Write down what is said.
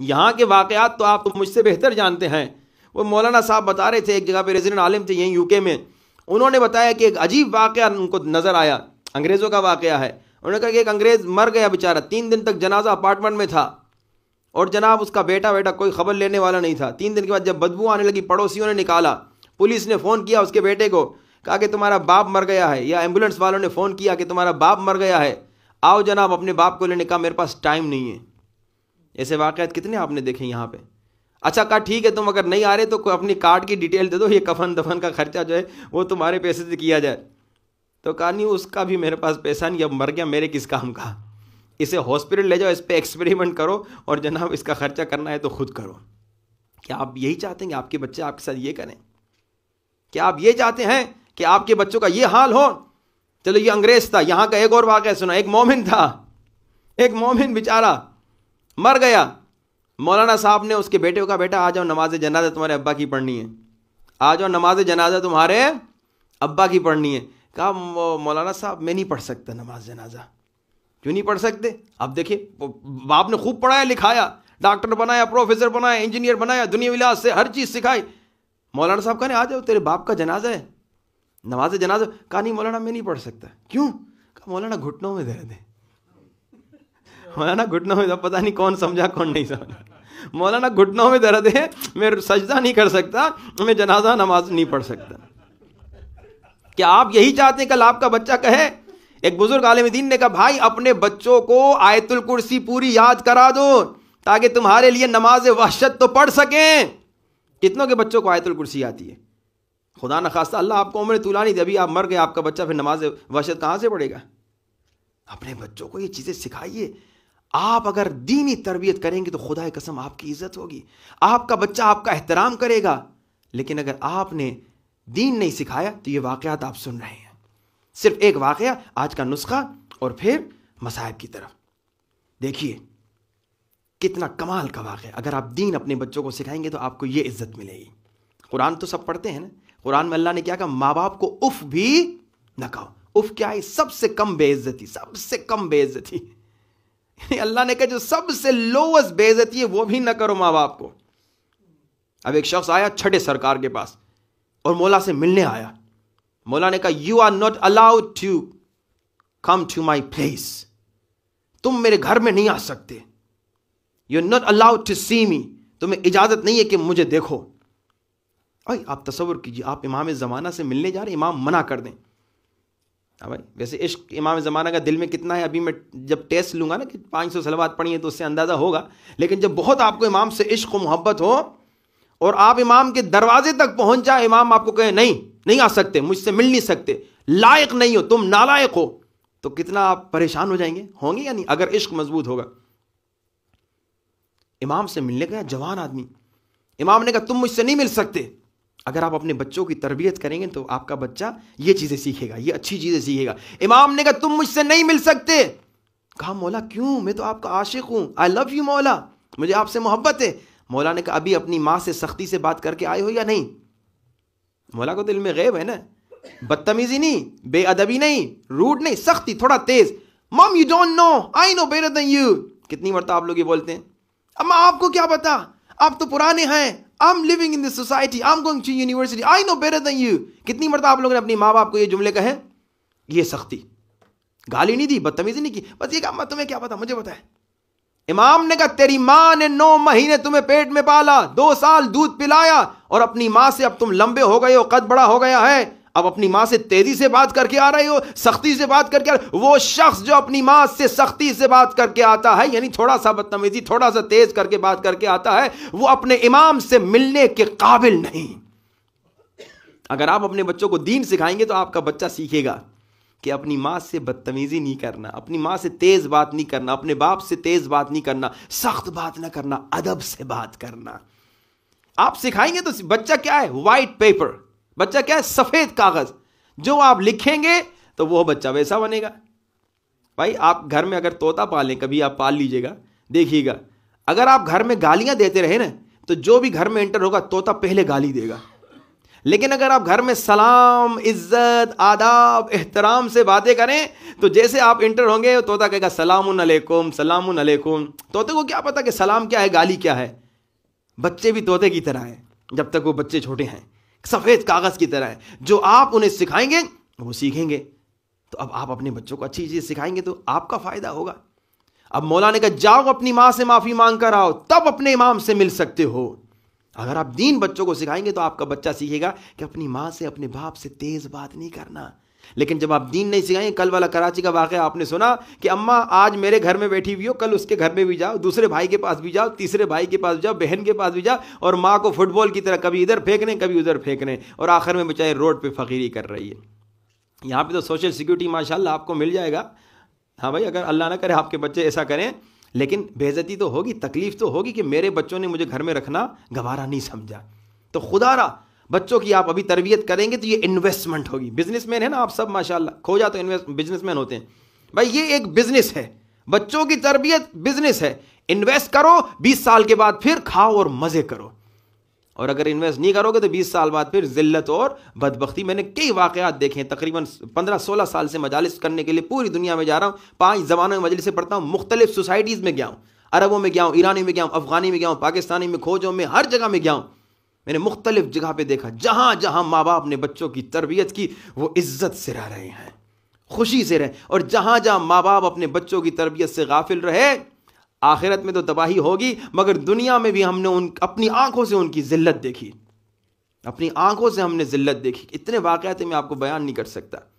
यहाँ के वाकयात तो आप तो मुझसे बेहतर जानते हैं वो मौलाना साहब बता रहे थे एक जगह पे रेजिडेंट आलिम थे यहीं यूके में उन्होंने बताया कि एक अजीब वाक़ उनको नज़र आया अंग्रेज़ों का वाक़ है उन्होंने कहा कि एक अंग्रेज़ मर गया बेचारा तीन दिन तक जनाजा अपार्टमेंट में था और जनाब उसका बेटा बेटा कोई खबर लेने वाला नहीं था तीन दिन के बाद जब बदबू आने लगी पड़ोसियों ने निकाला पुलिस ने फ़ोन किया उसके बेटे को कहा कि तुम्हारा बाप मर गया है या एम्बुलेंस वालों ने फ़ोन किया कि तुम्हारा बाप मर गया है आओ जनाब अपने बाप को लेने का मेरे पास टाइम नहीं है ऐसे वाक़ कितने आपने देखे यहाँ पे अच्छा कहा ठीक है तुम अगर नहीं आ रहे तो अपनी कार्ड की डिटेल दे दो ये कफन दफन का खर्चा जो है वो तुम्हारे पैसे से किया जाए तो कहा नहीं उसका भी मेरे पास पैसा नहीं अब मर गया मेरे किस काम का इसे हॉस्पिटल ले जाओ इस पर एक्सपेरिमेंट करो और जनाब इसका खर्चा करना है तो खुद करो क्या आप यही चाहते हैं कि आपके बच्चे आपके साथ ये करें क्या आप ये चाहते हैं कि आपके बच्चों का ये हाल हो चलो ये अंग्रेज था यहाँ का एक और वाक़ सुना एक मोमिन था एक मोमिन बेचारा मर गया मौलाना साहब ने उसके बेटे को कहा बेटा आ जाओ नमाज जनाजा तुम्हारे अब्बा की पढ़नी है आ जाओ नमाज जनाजा तुम्हारे अब्बा की पढ़नी है कहा मौलाना साहब मैं नहीं पढ़ सकता नमाज जनाजा क्यों नहीं पढ़ सकते अब देखिए बाप ने खूब पढ़ाया लिखाया डॉक्टर बनाया प्रोफेसर बनाया इंजीनियर बनाया दुनिया विलास से हर चीज़ सिखाई मौलाना साहब कहा आ जाओ तेरे बाप का जनाजा है नमाज जनाजा कहा नहीं मौलाना मैं नहीं पढ़ सकता क्यों कहा मौलाना घुटनों में दर्द है मौलाना घुटनों में दर्द तो पता नहीं कौन समझा कौन नहीं समझा मौलाना घुटनों में दर्द है मैं सजदा नहीं कर सकता मैं जनाजा नमाज नहीं पढ़ सकता क्या आप यही चाहते हैं कल आपका बच्चा कहे एक बुजुर्ग आलम दीन ने कहा भाई अपने बच्चों को आयतुल कुर्सी पूरी याद करा दो ताकि तुम्हारे लिए नमाज वहशत तो पढ़ सकें कितनों के बच्चों को आयतुल कुर्सी आती है खुदा न खास्ता अल्लाह आपको उम्र तुला नहीं अभी आप मर गए आपका बच्चा फिर नमाज वहशत कहाँ से पढ़ेगा अपने बच्चों को ये चीज़ें सिखाइए आप अगर दीनी तरबियत करेंगे तो खुदा कसम आपकी इज्जत होगी आपका बच्चा आपका एहतराम करेगा लेकिन अगर आपने दीन नहीं सिखाया तो ये वाकयात आप सुन रहे हैं सिर्फ एक वाक़ आज का नुस्खा और फिर मसाहब की तरफ देखिए कितना कमाल का वाक़ अगर आप दीन अपने बच्चों को सिखाएंगे तो आपको ये इज्जत मिलेगी कुरान तो सब पढ़ते हैं ना कुरान में अल्लाह ने क्या कहा माँ बाप को उफ़ भी न कहो उफ़ क्या है सबसे कम बेइज्जती सबसे कम बेइज्जती अल्लाह ने कहा जो सबसे लोवेस्ट बेजती है वो भी ना करो माँ बाप को अब एक शख्स आया छठे सरकार के पास और मौला से मिलने आया मौला ने कहा you are not allowed to come to my place तुम मेरे घर में नहीं आ सकते you are not allowed to see me तुम्हें इजाज़त नहीं है कि मुझे देखो आप तस्वर कीजिए आप इमाम ज़माना से मिलने जा रहे इमाम मना कर दें हाँ भाई वैसे इश्क इमाम ज़माना का दिल में कितना है अभी मैं जब टेस्ट लूँगा ना कि पाँच सौ सलवा पढ़ी है तो उससे अंदाज़ा होगा लेकिन जब बहुत आपको इमाम से इश्क मोहब्बत हो और आप इमाम के दरवाजे तक पहुँच जाए इमाम आपको कहे नहीं नहीं आ सकते मुझसे मिल नहीं सकते लायक नहीं हो तुम नालायक हो तो कितना आप परेशान हो जाएंगे होंगे या नहीं अगर इश्क मजबूत होगा इमाम से मिलने गया जवान आदमी इमाम ने कहा तुम मुझसे नहीं मिल सकते अगर आप अपने बच्चों की तरबियत करेंगे तो आपका बच्चा ये चीज़ें सीखेगा ये अच्छी चीज़ें सीखेगा इमाम ने कहा तुम मुझसे नहीं मिल सकते कहा मौला क्यों मैं तो आपका आशिक हूं आई लव यू मौला मुझे आपसे मोहब्बत है मौला ने कहा अभी अपनी माँ से सख्ती से बात करके आए हो या नहीं मौला को दिल में गैब है ना बदतमीजी नहीं बेअदबी नहीं रूड नहीं सख्ती थोड़ा तेज mum you don't know I know better than you कितनी मरता आप लोग ये बोलते हैं अम्मा आपको क्या पता आप तो पुराने हैं I am living in this society I am going to university I know better than you कितनी मरता आप लोगों ने अपने माँ बाप को ये जुमले कहे ये सख्ती गाली नहीं दी बदतमीजी नहीं की बस ये कहा तुम्हें क्या पता मुझे पता है इमाम ने कहा तेरी माँ ने नौ महीने तुम्हें पेट में पाला दो साल दूध पिलाया और अपनी माँ से अब तुम लंबे हो गए हो कद बड़ा हो गया है अब अपनी मां से तेजी से बात करके आ रहे हो सख्ती से बात करके आ रहे वो शख्स जो अपनी मां से सख्ती से बात करके आता है यानी थोड़ा सा बदतमीजी थोड़ा सा तेज करके बात करके आता है वो अपने इमाम से मिलने के काबिल नहीं अगर आप अपने बच्चों को दीन सिखाएंगे तो आपका बच्चा सीखेगा कि अपनी माँ से बदतमीजी नहीं करना अपनी माँ से तेज बात नहीं करना अपने बाप से तेज बात नहीं करना सख्त बात ना करना अदब से बात करना आप सिखाएंगे तो बच्चा क्या है वाइट पेपर बच्चा क्या है सफ़ेद कागज़ जो आप लिखेंगे तो वह बच्चा वैसा बनेगा भाई आप घर में अगर तोता पालें कभी आप पाल लीजिएगा देखिएगा अगर आप घर में गालियां देते रहे ना तो जो भी घर में एंटर होगा तोता पहले गाली देगा लेकिन अगर आप घर में सलाम इज्जत आदाब एहतराम से बातें करें तो जैसे आप इंटर होंगे तोता कहेगा सलाम अलैकुम सलाम अलैकुम तोते को क्या पता कि सलाम क्या है गाली क्या है बच्चे भी तोते की तरह हैं जब तक वो बच्चे छोटे हैं सफ़ेद कागज़ की तरह है जो आप उन्हें सिखाएंगे वो सीखेंगे तो अब आप अपने बच्चों को अच्छी चीज़ सिखाएंगे तो आपका फ़ायदा होगा अब मौलाना ने कहा जाओ अपनी माँ से माफ़ी मांग कर आओ तब अपने इमाम से मिल सकते हो अगर आप दीन बच्चों को सिखाएंगे तो आपका बच्चा सीखेगा कि अपनी माँ से अपने बाप से तेज़ बात नहीं करना लेकिन जब आप दीन नहीं सिखाएंगे कल वाला कराची का वाक़ आपने सुना कि अम्मा आज मेरे घर में बैठी हुई हो कल उसके घर में भी जाओ दूसरे भाई के पास भी जाओ तीसरे भाई के पास भी जाओ बहन के पास भी जाओ और माँ को फुटबॉल की तरह कभी इधर फेंक रहे कभी उधर फेंक रहे और आखिर में बेचारे रोड पर फ़कीरी कर रही है यहाँ पर तो सोशल सिक्योरिटी माशाला आपको मिल जाएगा हाँ भाई अगर अल्लाह ना करे आपके बच्चे ऐसा करें लेकिन बेज़ती तो होगी तकलीफ़ तो होगी कि मेरे बच्चों ने मुझे घर में रखना गवारा नहीं समझा तो खुदा रहा बच्चों की आप अभी तरबियत करेंगे तो ये इन्वेस्टमेंट होगी बिजनेसमैन है ना आप सब माशाल्लाह खोजा तो इन्वेस्ट बिजनेसमैन होते हैं भाई ये एक बिजनेस है बच्चों की तरबियत बिजनेस है इन्वेस्ट करो 20 साल के बाद फिर खाओ और मजे करो और अगर इन्वेस्ट नहीं करोगे तो 20 साल बाद फिर जिल्लत और बदबख्ती मैंने कई वाकयात देखे हैं तकरीबन 15-16 साल से मजालस करने के लिए पूरी दुनिया में जा रहा हूँ पांच जमानों में मजलिस पढ़ता हूँ मुख्तलिफ सोसाइटीज़ में गया हूँ अरबों में गया हूँ ईरानी में गया हूँ अफगानी में गया हूँ पाकिस्तानी में खोजों में हर जगह में गया हूँ मैंने मुख्तलिफ जगह पे देखा जहाँ जहाँ माँ बाप ने बच्चों की तरबियत की वो इज्जत से रह रहे हैं खुशी से रहे और जहाँ जहाँ माँ बाप अपने बच्चों की तरबियत से गाफिल रहे आखिरत में तो तबाही होगी मगर दुनिया में भी हमने उन अपनी आंखों से उनकी जिल्लत देखी अपनी आंखों से हमने जिल्लत देखी इतने वाकयात मैं आपको बयान नहीं कर सकता